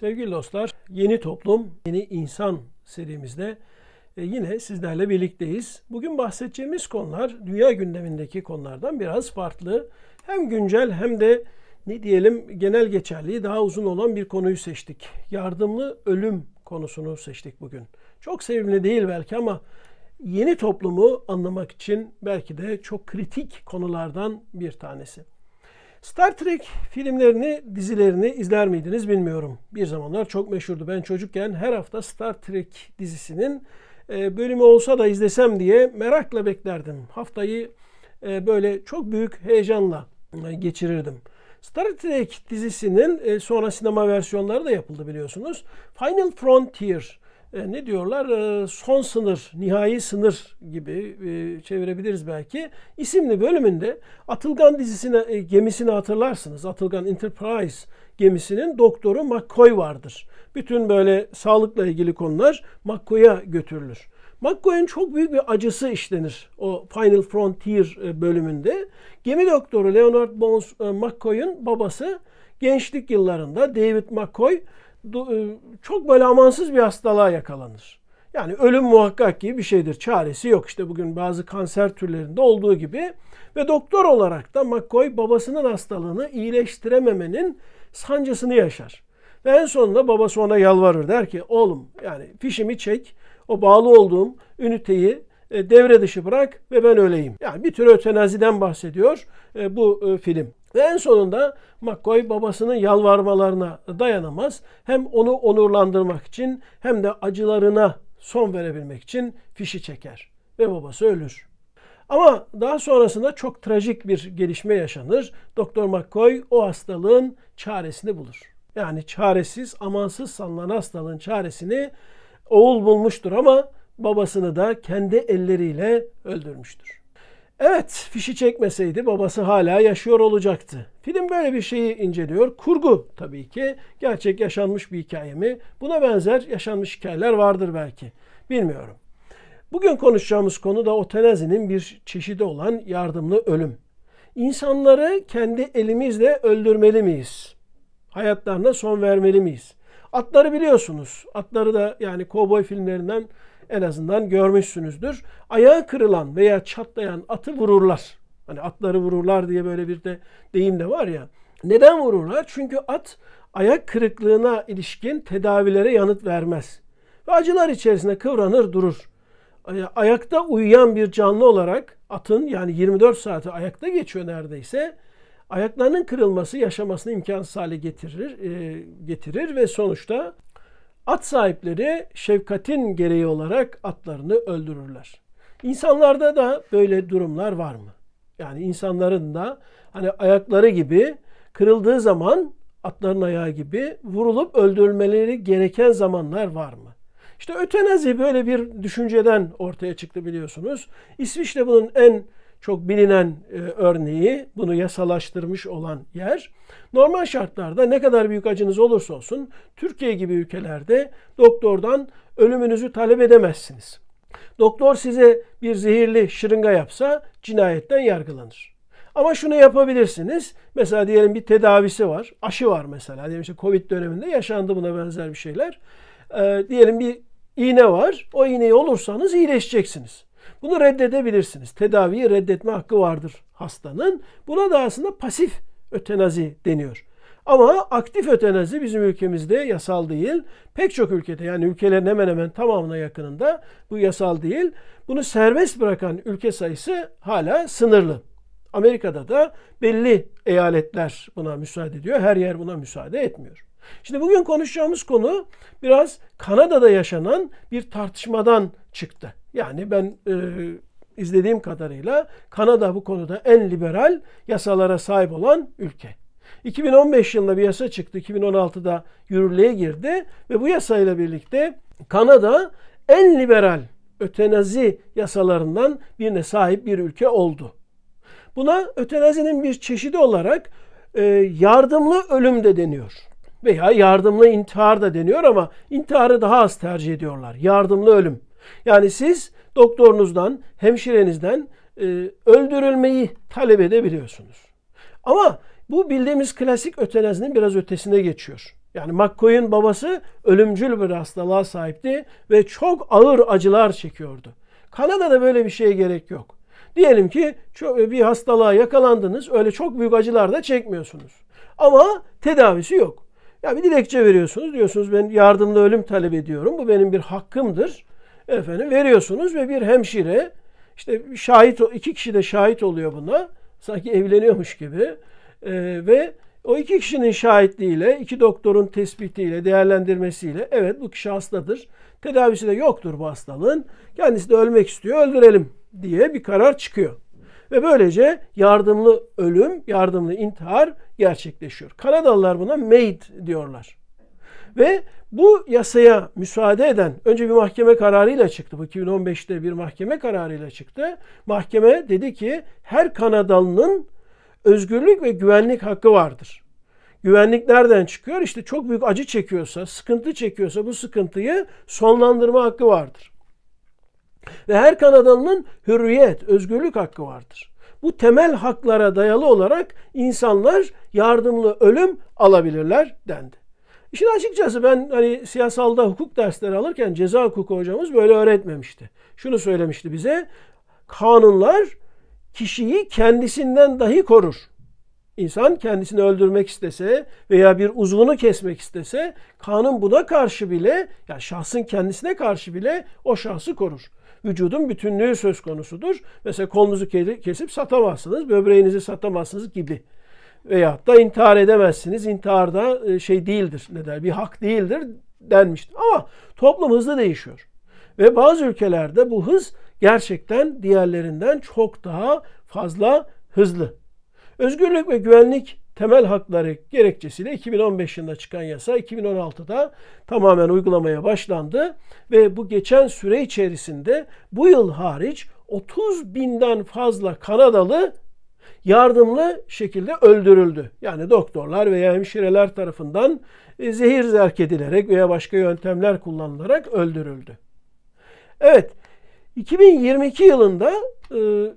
Sevgili dostlar, Yeni Toplum, Yeni İnsan serimizde e, yine sizlerle birlikteyiz. Bugün bahsedeceğimiz konular dünya gündemindeki konulardan biraz farklı. Hem güncel hem de ne diyelim genel geçerliği daha uzun olan bir konuyu seçtik. Yardımlı ölüm konusunu seçtik bugün. Çok sevimli değil belki ama yeni toplumu anlamak için belki de çok kritik konulardan bir tanesi. Star Trek filmlerini, dizilerini izler miydiniz bilmiyorum. Bir zamanlar çok meşhurdu. Ben çocukken her hafta Star Trek dizisinin e, bölümü olsa da izlesem diye merakla beklerdim. Haftayı e, böyle çok büyük heyecanla e, geçirirdim. Star Trek dizisinin sonra sinema versiyonları da yapıldı biliyorsunuz. Final Frontier e, ne diyorlar e, son sınır, nihai sınır gibi e, çevirebiliriz belki. İsimli bölümünde Atılgan dizisine e, gemisini hatırlarsınız. Atılgan Enterprise gemisinin doktoru McCoy vardır. Bütün böyle sağlıkla ilgili konular McCoy'a götürülür. McCoy'un çok büyük bir acısı işlenir o Final Frontier e, bölümünde. Gemi doktoru Leonard Bones e, McCoy'un babası gençlik yıllarında David McCoy e, çok böyle amansız bir hastalığa yakalanır. Yani ölüm muhakkak gibi bir şeydir. Çaresi yok. İşte bugün bazı kanser türlerinde olduğu gibi. Ve doktor olarak da McCoy babasının hastalığını iyileştirememenin sancısını yaşar. Ve en sonunda babası ona yalvarır. Der ki oğlum yani fişimi çek. O bağlı olduğum üniteyi e, devre dışı bırak ve ben öleyim. Yani bir tür ötenaziden bahsediyor e, bu e, film. Ve en sonunda McCoy babasının yalvarmalarına dayanamaz. Hem onu onurlandırmak için hem de acılarına son verebilmek için fişi çeker ve babası ölür. Ama daha sonrasında çok trajik bir gelişme yaşanır. Doktor McCoy o hastalığın çaresini bulur. Yani çaresiz, amansız sanılan hastalığın çaresini oğul bulmuştur ama babasını da kendi elleriyle öldürmüştür. Evet, fişi çekmeseydi babası hala yaşıyor olacaktı. Film böyle bir şeyi inceliyor. Kurgu tabii ki. Gerçek yaşanmış bir hikaye mi? Buna benzer yaşanmış hikayeler vardır belki. Bilmiyorum. Bugün konuşacağımız konu da otenazinin bir çeşidi olan yardımlı ölüm. İnsanları kendi elimizle öldürmeli miyiz? Hayatlarına son vermeli miyiz? Atları biliyorsunuz. Atları da yani kovboy filmlerinden en azından görmüşsünüzdür. Ayağı kırılan veya çatlayan atı vururlar. Hani atları vururlar diye böyle bir de deyim de var ya. Neden vururlar? Çünkü at ayak kırıklığına ilişkin tedavilere yanıt vermez. Ve acılar içerisinde kıvranır durur. Ayakta uyuyan bir canlı olarak atın yani 24 saati ayakta geçiyor neredeyse. Ayaklarının kırılması yaşamasını imkansız hale getirir, e, getirir ve sonuçta At sahipleri şefkatin gereği olarak atlarını öldürürler. İnsanlarda da böyle durumlar var mı? Yani insanların da hani ayakları gibi kırıldığı zaman atların ayağı gibi vurulup öldürmeleri gereken zamanlar var mı? İşte ötenazi böyle bir düşünceden ortaya çıktı biliyorsunuz. İsviçre bunun en çok bilinen e, örneği bunu yasalaştırmış olan yer. Normal şartlarda ne kadar büyük acınız olursa olsun Türkiye gibi ülkelerde doktordan ölümünüzü talep edemezsiniz. Doktor size bir zehirli şırınga yapsa cinayetten yargılanır. Ama şunu yapabilirsiniz. Mesela diyelim bir tedavisi var. Aşı var mesela. Diyelim işte Covid döneminde yaşandı buna benzer bir şeyler. Ee, diyelim bir iğne var. O iğneyi olursanız iyileşeceksiniz. Bunu reddedebilirsiniz. Tedaviyi reddetme hakkı vardır hastanın. Buna da aslında pasif ötenazi deniyor. Ama aktif ötenazi bizim ülkemizde yasal değil. Pek çok ülkede yani ülkelerin hemen hemen tamamına yakınında bu yasal değil. Bunu serbest bırakan ülke sayısı hala sınırlı. Amerika'da da belli eyaletler buna müsaade ediyor. Her yer buna müsaade etmiyor. Şimdi bugün konuşacağımız konu biraz Kanada'da yaşanan bir tartışmadan çıktı. Yani ben e, izlediğim kadarıyla Kanada bu konuda en liberal yasalara sahip olan ülke. 2015 yılında bir yasa çıktı. 2016'da yürürlüğe girdi ve bu yasayla birlikte Kanada en liberal ötenazi yasalarından birine sahip bir ülke oldu. Buna ötenazinin bir çeşidi olarak e, yardımlı ölüm de deniyor. Veya yardımlı intihar da deniyor ama intiharı daha az tercih ediyorlar. Yardımlı ölüm. Yani siz doktorunuzdan, hemşirenizden e, öldürülmeyi talep edebiliyorsunuz. Ama bu bildiğimiz klasik ötenazinin biraz ötesine geçiyor. Yani McCoy'un babası ölümcül bir hastalığa sahipti ve çok ağır acılar çekiyordu. Kanada'da böyle bir şeye gerek yok. Diyelim ki e, bir hastalığa yakalandınız. Öyle çok büyük acılar da çekmiyorsunuz. Ama tedavisi yok. Ya bir dilekçe veriyorsunuz. Diyorsunuz ben yardımlı ölüm talep ediyorum. Bu benim bir hakkımdır efendim veriyorsunuz ve bir hemşire işte şahit iki kişi de şahit oluyor buna. Sanki evleniyormuş gibi. Ee, ve o iki kişinin şahitliğiyle, iki doktorun tespitiyle, değerlendirmesiyle evet bu kişi hastadır. Tedavisi de yoktur bu hastalığın. Kendisi de ölmek istiyor, öldürelim diye bir karar çıkıyor. Ve böylece yardımlı ölüm, yardımlı intihar gerçekleşiyor. Kanadalılar buna MAID diyorlar. Ve bu yasaya müsaade eden, önce bir mahkeme kararıyla çıktı. Bu 2015'te bir mahkeme kararıyla çıktı. Mahkeme dedi ki her Kanadalının özgürlük ve güvenlik hakkı vardır. Güvenlik nereden çıkıyor? İşte çok büyük acı çekiyorsa, sıkıntı çekiyorsa bu sıkıntıyı sonlandırma hakkı vardır. Ve her Kanadalının hürriyet, özgürlük hakkı vardır. Bu temel haklara dayalı olarak insanlar yardımlı ölüm alabilirler dendi. İşin açıkçası ben hani siyasalda hukuk dersleri alırken ceza hukuku hocamız böyle öğretmemişti. Şunu söylemişti bize. Kanunlar kişiyi kendisinden dahi korur. İnsan kendisini öldürmek istese veya bir uzvunu kesmek istese kanun buna karşı bile yani şahsın kendisine karşı bile o şahsı korur. Vücudun bütünlüğü söz konusudur. Mesela kolunuzu kesip satamazsınız, böbreğinizi satamazsınız gibi veya da intihar edemezsiniz. İntihar da e, şey değildir. Ne der? Bir hak değildir denmişti. Ama toplum hızlı değişiyor. Ve bazı ülkelerde bu hız gerçekten diğerlerinden çok daha fazla hızlı. Özgürlük ve güvenlik temel hakları gerekçesiyle 2015 yılında çıkan yasa 2016'da tamamen uygulamaya başlandı ve bu geçen süre içerisinde bu yıl hariç 30 binden fazla Kanadalı yardımlı şekilde öldürüldü. Yani doktorlar veya hemşireler tarafından e, zehir zerk edilerek veya başka yöntemler kullanılarak öldürüldü. Evet, 2022 yılında 13.200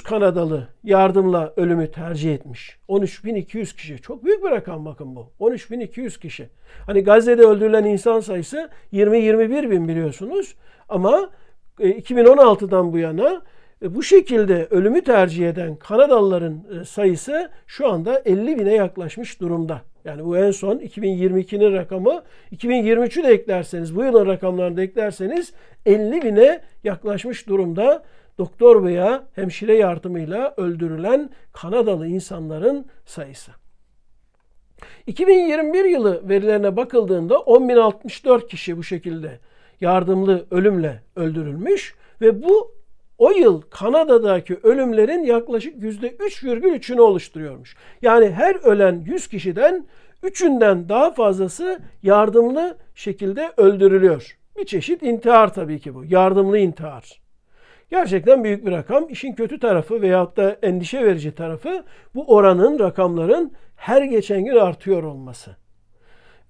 e, Kanadalı yardımla ölümü tercih etmiş. 13.200 kişi. Çok büyük bir rakam bakın bu. 13.200 kişi. Hani Gazze'de öldürülen insan sayısı 20-21 bin biliyorsunuz. Ama 2016'dan e, bu yana e, bu şekilde ölümü tercih eden Kanadalıların e, sayısı şu anda 50 bine yaklaşmış durumda. Yani bu en son 2022'nin rakamı. 2023'ü de eklerseniz, bu yılın rakamlarını da eklerseniz 50 bine yaklaşmış durumda doktor veya hemşire yardımıyla öldürülen Kanadalı insanların sayısı. 2021 yılı verilerine bakıldığında 10.064 kişi bu şekilde yardımlı ölümle öldürülmüş ve bu o yıl Kanada'daki ölümlerin yaklaşık %3,3'ünü oluşturuyormuş. Yani her ölen 100 kişiden üçünden daha fazlası yardımlı şekilde öldürülüyor. Bir çeşit intihar tabii ki bu. Yardımlı intihar. Gerçekten büyük bir rakam. İşin kötü tarafı veyahut da endişe verici tarafı bu oranın, rakamların her geçen gün artıyor olması.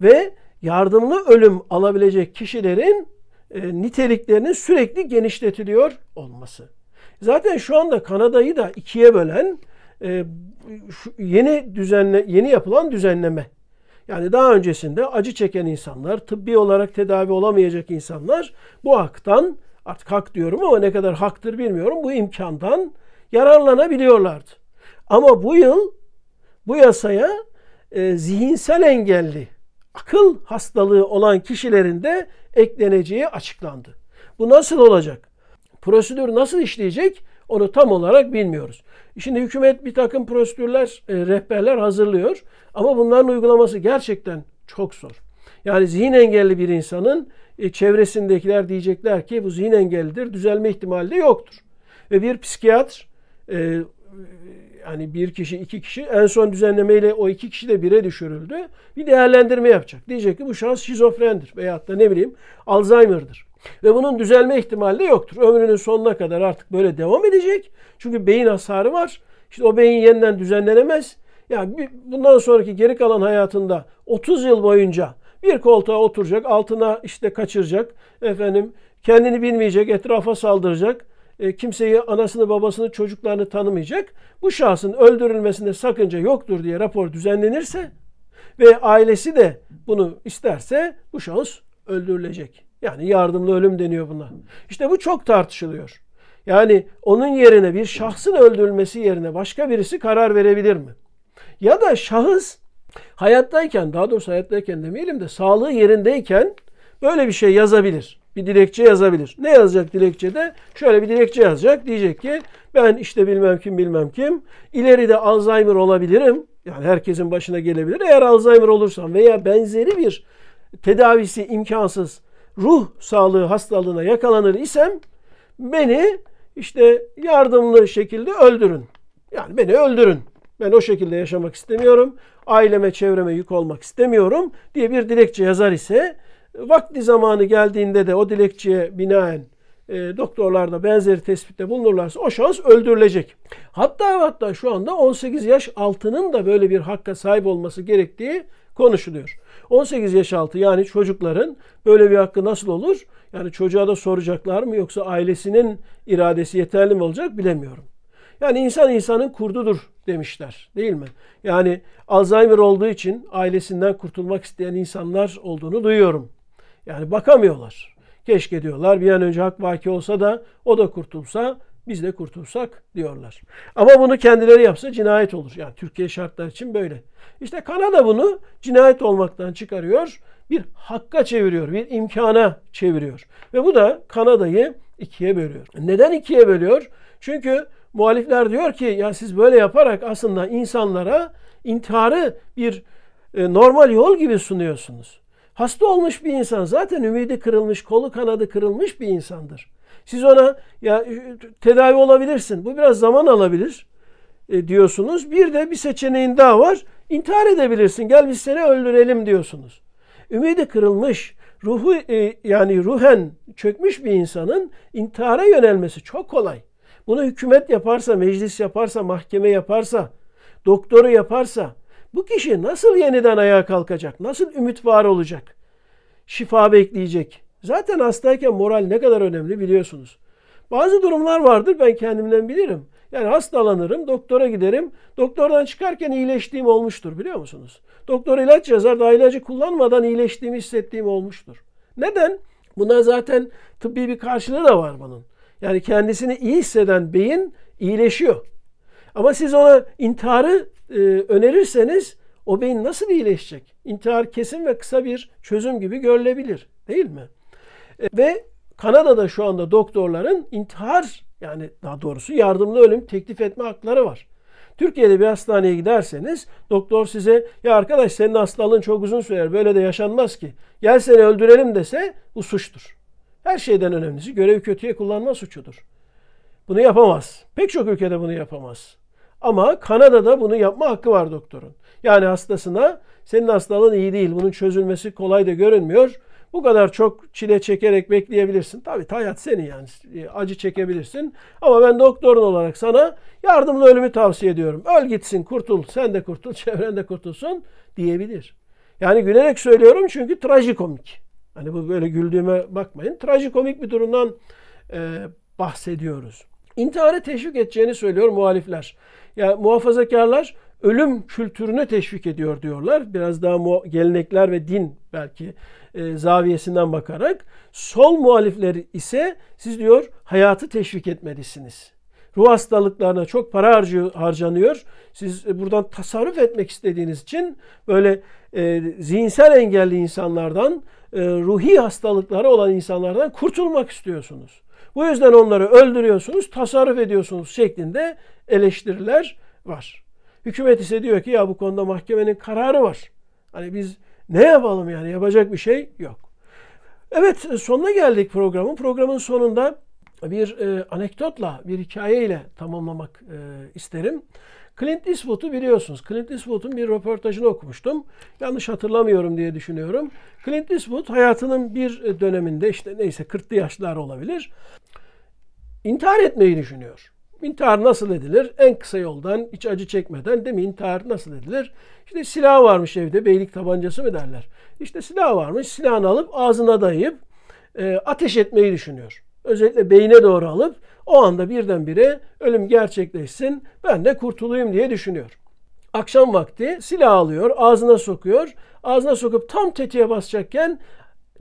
Ve yardımlı ölüm alabilecek kişilerin e, niteliklerinin sürekli genişletiliyor olması. Zaten şu anda Kanada'yı da ikiye bölen e, şu yeni düzenle yeni yapılan düzenleme. Yani daha öncesinde acı çeken insanlar, tıbbi olarak tedavi olamayacak insanlar bu haktan artık hak diyorum ama ne kadar haktır bilmiyorum. Bu imkandan yararlanabiliyorlardı. Ama bu yıl bu yasaya e, zihinsel engelli akıl hastalığı olan kişilerin de ekleneceği açıklandı. Bu nasıl olacak? Prosedür nasıl işleyecek? Onu tam olarak bilmiyoruz. Şimdi hükümet bir takım prosedürler, e, rehberler hazırlıyor. Ama bunların uygulaması gerçekten çok zor. Yani zihin engelli bir insanın e, çevresindekiler diyecekler ki bu zihin engellidir, düzelme ihtimali de yoktur. Ve bir psikiyatr e, hani bir kişi iki kişi en son düzenlemeyle o iki kişi de bire düşürüldü. Bir değerlendirme yapacak. Diyecek ki bu şahıs şizofrendir veyahut da ne bileyim Alzheimer'dır. Ve bunun düzelme ihtimali de yoktur. Ömrünün sonuna kadar artık böyle devam edecek. Çünkü beyin hasarı var. İşte o beyin yeniden düzenlenemez. Yani bundan sonraki geri kalan hayatında 30 yıl boyunca bir koltuğa oturacak, altına işte kaçıracak, efendim kendini bilmeyecek, etrafa saldıracak, e, kimseyi anasını babasını çocuklarını tanımayacak. Bu şahsın öldürülmesinde sakınca yoktur diye rapor düzenlenirse ve ailesi de bunu isterse bu şahıs öldürülecek. Yani yardımlı ölüm deniyor buna. İşte bu çok tartışılıyor. Yani onun yerine bir şahsın öldürülmesi yerine başka birisi karar verebilir mi? Ya da şahıs hayattayken daha doğrusu hayattayken demeyelim de sağlığı yerindeyken böyle bir şey yazabilir bir dilekçe yazabilir. Ne yazacak dilekçede? Şöyle bir dilekçe yazacak. Diyecek ki ben işte bilmem kim bilmem kim ileride Alzheimer olabilirim. Yani herkesin başına gelebilir. Eğer Alzheimer olursam veya benzeri bir tedavisi imkansız ruh sağlığı hastalığına yakalanır isem beni işte yardımlı şekilde öldürün. Yani beni öldürün. Ben o şekilde yaşamak istemiyorum. Aileme, çevreme yük olmak istemiyorum diye bir dilekçe yazar ise Vakti zamanı geldiğinde de o dilekçeye binaen e, doktorlar da benzeri tespitte bulunurlarsa o şahıs öldürülecek. Hatta hatta şu anda 18 yaş altının da böyle bir hakka sahip olması gerektiği konuşuluyor. 18 yaş altı yani çocukların böyle bir hakkı nasıl olur? Yani çocuğa da soracaklar mı yoksa ailesinin iradesi yeterli mi olacak bilemiyorum. Yani insan insanın kurdudur demişler değil mi? Yani Alzheimer olduğu için ailesinden kurtulmak isteyen insanlar olduğunu duyuyorum. Yani bakamıyorlar. Keşke diyorlar bir an önce hak vaki olsa da o da kurtulsa biz de kurtulsak diyorlar. Ama bunu kendileri yapsa cinayet olur. Yani Türkiye şartları için böyle. İşte Kanada bunu cinayet olmaktan çıkarıyor. Bir hakka çeviriyor, bir imkana çeviriyor. Ve bu da Kanada'yı ikiye bölüyor. Neden ikiye bölüyor? Çünkü muhalifler diyor ki ya siz böyle yaparak aslında insanlara intiharı bir e, normal yol gibi sunuyorsunuz. Hasta olmuş bir insan zaten ümidi kırılmış, kolu kanadı kırılmış bir insandır. Siz ona ya e, tedavi olabilirsin. Bu biraz zaman alabilir e, diyorsunuz. Bir de bir seçeneğin daha var. İntihar edebilirsin. Gel biz seni öldürelim diyorsunuz. Ümidi kırılmış, ruhu e, yani ruhen çökmüş bir insanın intihara yönelmesi çok kolay. Bunu hükümet yaparsa, meclis yaparsa, mahkeme yaparsa, doktoru yaparsa, bu kişi nasıl yeniden ayağa kalkacak? Nasıl ümit var olacak? Şifa bekleyecek. Zaten hastayken moral ne kadar önemli biliyorsunuz. Bazı durumlar vardır ben kendimden bilirim. Yani hastalanırım, doktora giderim. Doktordan çıkarken iyileştiğim olmuştur biliyor musunuz? Doktor ilaç yazar da ilacı kullanmadan iyileştiğimi hissettiğim olmuştur. Neden? Buna zaten tıbbi bir karşılığı da var bunun. Yani kendisini iyi hisseden beyin iyileşiyor. Ama siz ona intiharı e, önerirseniz o beyin nasıl iyileşecek? İntihar kesin ve kısa bir çözüm gibi görülebilir değil mi? E, ve Kanada'da şu anda doktorların intihar yani daha doğrusu yardımlı ölüm teklif etme hakları var. Türkiye'de bir hastaneye giderseniz doktor size ya arkadaş senin hastalığın çok uzun sürer böyle de yaşanmaz ki. Gel seni öldürelim dese bu suçtur. Her şeyden önemlisi görevi kötüye kullanma suçudur. Bunu yapamaz. Pek çok ülkede bunu yapamaz. Ama Kanada'da bunu yapma hakkı var doktorun. Yani hastasına senin hastalığın iyi değil, bunun çözülmesi kolay da görünmüyor. Bu kadar çok çile çekerek bekleyebilirsin. Tabii hayat seni yani e, acı çekebilirsin. Ama ben doktorun olarak sana yardımlı ölümü tavsiye ediyorum. Öl gitsin kurtul, sen de kurtul, çevren de kurtulsun diyebilir. Yani gülerek söylüyorum çünkü trajikomik. Hani bu böyle güldüğüme bakmayın. Trajikomik bir durumdan e, bahsediyoruz intihara teşvik edeceğini söylüyor muhalifler. Ya yani muhafazakarlar ölüm kültürüne teşvik ediyor diyorlar. Biraz daha gelenekler ve din belki e, zaviyesinden bakarak. Sol muhalifleri ise siz diyor hayatı teşvik etmelisiniz. Ruh hastalıklarına çok para harcıyor, harcanıyor. Siz e, buradan tasarruf etmek istediğiniz için böyle e, zihinsel engelli insanlardan, e, ruhi hastalıkları olan insanlardan kurtulmak istiyorsunuz. Bu yüzden onları öldürüyorsunuz, tasarruf ediyorsunuz şeklinde eleştiriler var. Hükümet ise diyor ki ya bu konuda mahkemenin kararı var. Hani biz ne yapalım yani yapacak bir şey yok. Evet sonuna geldik programın. Programın sonunda bir e, anekdotla, bir hikayeyle tamamlamak e, isterim. Clint Eastwood'u biliyorsunuz. Clint Eastwood'un bir röportajını okumuştum. Yanlış hatırlamıyorum diye düşünüyorum. Clint Eastwood hayatının bir döneminde işte neyse 40'lı yaşlar olabilir. İntihar etmeyi düşünüyor. İntihar nasıl edilir? En kısa yoldan, hiç acı çekmeden değil mi? İntihar nasıl edilir? İşte silah varmış evde, beylik tabancası mı derler? İşte silah varmış, silahını alıp ağzına dayayıp e, ateş etmeyi düşünüyor. Özellikle beyine doğru alıp o anda birdenbire ölüm gerçekleşsin ben de kurtulayım diye düşünüyor. Akşam vakti silah alıyor ağzına sokuyor. Ağzına sokup tam tetiğe basacakken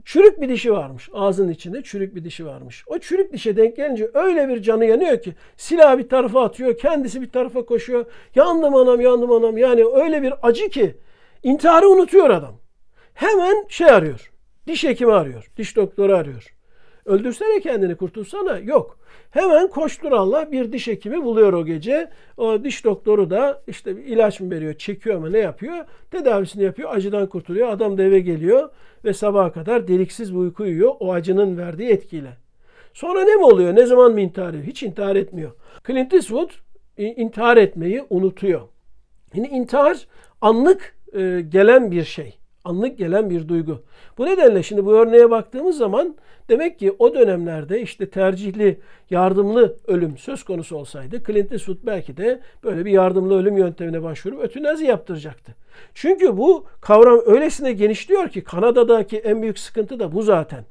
çürük bir dişi varmış. Ağzının içinde çürük bir dişi varmış. O çürük dişe denk gelince öyle bir canı yanıyor ki silah bir tarafa atıyor, kendisi bir tarafa koşuyor. Yandım anam, yandım anam. Yani öyle bir acı ki intiharı unutuyor adam. Hemen şey arıyor. Diş hekimi arıyor, diş doktoru arıyor. Öldürsene kendini kurtulsana. Yok. Hemen koştur Allah bir diş hekimi buluyor o gece. O diş doktoru da işte ilaç mı veriyor, çekiyor mu ne yapıyor? Tedavisini yapıyor, acıdan kurtuluyor. Adam da eve geliyor ve sabaha kadar deliksiz bir uyku uyuyor o acının verdiği etkiyle. Sonra ne mi oluyor? Ne zaman mı intihar ediyor? Hiç intihar etmiyor. Clint Eastwood intihar etmeyi unutuyor. Yani intihar anlık e, gelen bir şey. Anlık gelen bir duygu. Bu nedenle şimdi bu örneğe baktığımız zaman demek ki o dönemlerde işte tercihli yardımlı ölüm söz konusu olsaydı Clint Eastwood belki de böyle bir yardımlı ölüm yöntemine başvurup ötünazi yaptıracaktı. Çünkü bu kavram öylesine genişliyor ki Kanada'daki en büyük sıkıntı da bu zaten.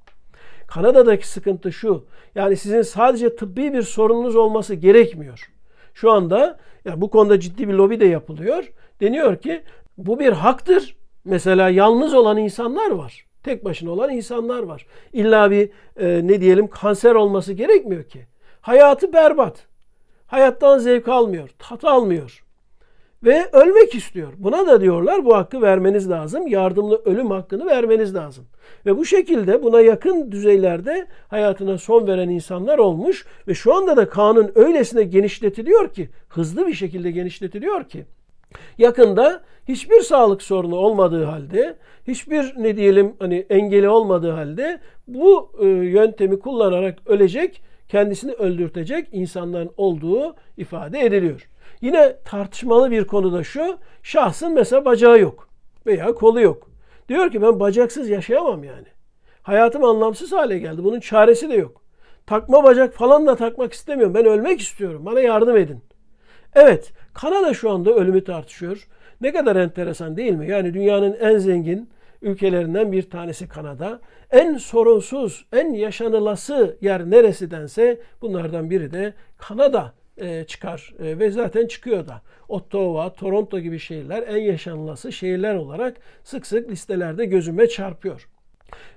Kanada'daki sıkıntı şu. Yani sizin sadece tıbbi bir sorununuz olması gerekmiyor. Şu anda yani bu konuda ciddi bir lobi de yapılıyor. Deniyor ki bu bir haktır Mesela yalnız olan insanlar var. Tek başına olan insanlar var. İlla bir e, ne diyelim kanser olması gerekmiyor ki. Hayatı berbat. Hayattan zevk almıyor, tat almıyor. Ve ölmek istiyor. Buna da diyorlar bu hakkı vermeniz lazım. Yardımlı ölüm hakkını vermeniz lazım. Ve bu şekilde buna yakın düzeylerde hayatına son veren insanlar olmuş. Ve şu anda da kanun öylesine genişletiliyor ki, hızlı bir şekilde genişletiliyor ki. Yakında hiçbir sağlık sorunu olmadığı halde, hiçbir ne diyelim hani engeli olmadığı halde bu e, yöntemi kullanarak ölecek, kendisini öldürtecek insanların olduğu ifade ediliyor. Yine tartışmalı bir konu da şu, şahsın mesela bacağı yok veya kolu yok. Diyor ki ben bacaksız yaşayamam yani. Hayatım anlamsız hale geldi. Bunun çaresi de yok. Takma bacak falan da takmak istemiyorum. Ben ölmek istiyorum. Bana yardım edin. Evet, Kanada şu anda ölümü tartışıyor. Ne kadar enteresan değil mi? Yani dünyanın en zengin ülkelerinden bir tanesi Kanada. En sorunsuz, en yaşanılası yer neresidense bunlardan biri de Kanada e, çıkar e, ve zaten çıkıyor da. Ottawa, Toronto gibi şehirler en yaşanılası şehirler olarak sık sık listelerde gözüme çarpıyor.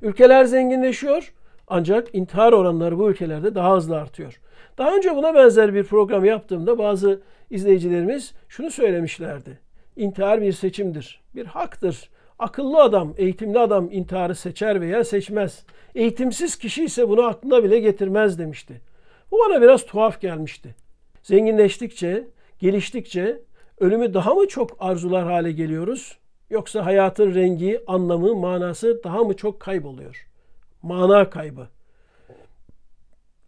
Ülkeler zenginleşiyor ancak intihar oranları bu ülkelerde daha hızlı artıyor. Daha önce buna benzer bir program yaptığımda bazı izleyicilerimiz şunu söylemişlerdi. İntihar bir seçimdir, bir haktır. Akıllı adam, eğitimli adam intiharı seçer veya seçmez. Eğitimsiz kişi ise bunu aklına bile getirmez demişti. Bu bana biraz tuhaf gelmişti. Zenginleştikçe, geliştikçe ölümü daha mı çok arzular hale geliyoruz? Yoksa hayatın rengi, anlamı, manası daha mı çok kayboluyor? mana kaybı.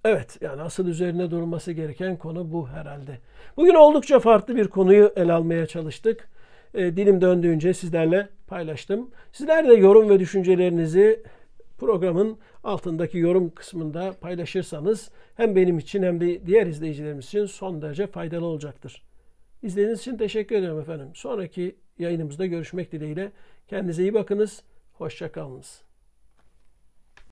Evet yani asıl üzerine durulması gereken konu bu herhalde. Bugün oldukça farklı bir konuyu ele almaya çalıştık. E, dilim döndüğünce sizlerle paylaştım. Sizler de yorum ve düşüncelerinizi programın altındaki yorum kısmında paylaşırsanız hem benim için hem de diğer izleyicilerimiz için son derece faydalı olacaktır. İzlediğiniz için teşekkür ediyorum efendim. Sonraki yayınımızda görüşmek dileğiyle. Kendinize iyi bakınız. Hoşçakalınız.